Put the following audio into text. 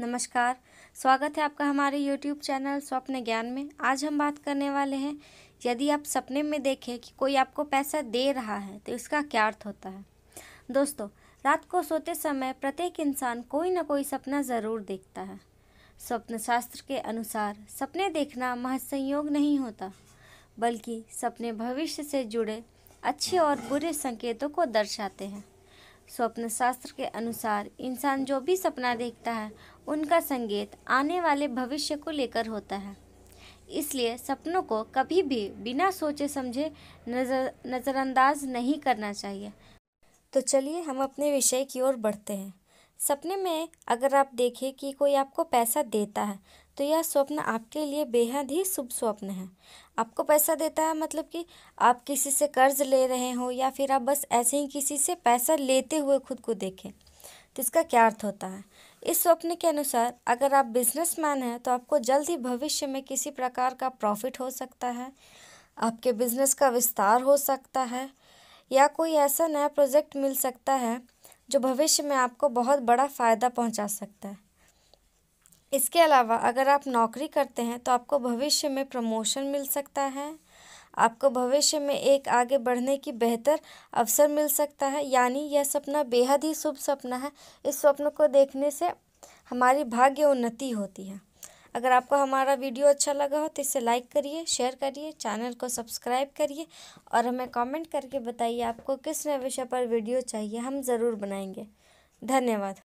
नमस्कार स्वागत है आपका हमारे YouTube चैनल स्वप्न ज्ञान में आज हम बात करने वाले हैं यदि आप सपने में देखें कि कोई आपको पैसा दे रहा है तो इसका क्या अर्थ होता है दोस्तों रात को सोते समय प्रत्येक इंसान कोई ना कोई सपना ज़रूर देखता है स्वप्न शास्त्र के अनुसार सपने देखना महज नहीं होता बल्कि सपने भविष्य से जुड़े अच्छे और बुरे संकेतों को दर्शाते हैं स्वप्न शास्त्र के अनुसार इंसान जो भी सपना देखता है उनका संकेत आने वाले भविष्य को लेकर होता है इसलिए सपनों को कभी भी बिना सोचे समझे नज़र नज़रअंदाज नहीं करना चाहिए तो चलिए हम अपने विषय की ओर बढ़ते हैं सपने में अगर आप देखें कि कोई आपको पैसा देता है तो यह स्वप्न आपके लिए बेहद ही शुभ स्वप्न है आपको पैसा देता है मतलब कि आप किसी से कर्ज ले रहे हो या फिर आप बस ऐसे ही किसी से पैसा लेते हुए खुद को देखें तो इसका क्या अर्थ होता है इस स्वप्न के अनुसार अगर आप बिजनेसमैन हैं तो आपको जल्द ही भविष्य में किसी प्रकार का प्रॉफिट हो सकता है आपके बिजनेस का विस्तार हो सकता है या कोई ऐसा नया प्रोजेक्ट मिल सकता है जो भविष्य में आपको बहुत बड़ा फ़ायदा पहुंचा सकता है इसके अलावा अगर आप नौकरी करते हैं तो आपको भविष्य में प्रमोशन मिल सकता है आपको भविष्य में एक आगे बढ़ने की बेहतर अवसर मिल सकता है यानी यह सपना बेहद ही शुभ सपना है इस स्वप्न को देखने से हमारी भाग्य उन्नति होती है अगर आपको हमारा वीडियो अच्छा लगा हो तो इसे लाइक करिए शेयर करिए चैनल को सब्सक्राइब करिए और हमें कमेंट करके बताइए आपको किस नए विषय पर वीडियो चाहिए हम ज़रूर बनाएंगे धन्यवाद